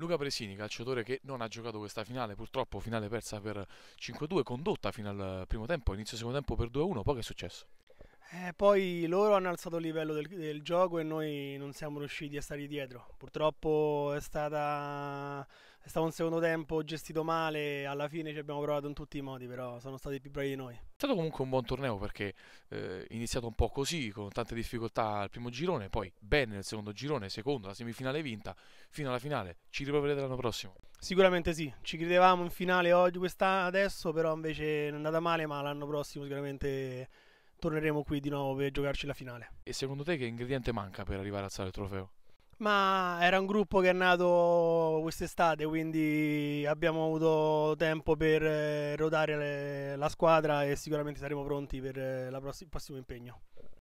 Luca Presini, calciatore che non ha giocato questa finale, purtroppo finale persa per 5-2, condotta fino al primo tempo, inizio secondo tempo per 2-1, poi che è successo? Eh, poi loro hanno alzato il livello del, del, gioco e noi non siamo riusciti a stare dietro. Purtroppo è stata è stato un secondo tempo gestito male, alla fine ci abbiamo provato in tutti i modi, però sono stati più bravi di noi. È stato comunque un buon torneo perché eh, iniziato un po' così, con tante difficoltà al primo girone, poi bene nel secondo girone, secondo, la semifinale vinta, fino alla finale. Ci riproverete l'anno prossimo? Sicuramente sì, ci credevamo in finale oggi, questa adesso, però invece è andata male, ma l'anno prossimo sicuramente torneremo qui di nuovo per giocarci la finale. E secondo te che ingrediente manca per arrivare a alzare il trofeo? Ma era un gruppo che è nato quest'estate, quindi abbiamo avuto tempo per eh, rodare le- la squadra e sicuramente saremo pronti per eh, il prossimo impegno.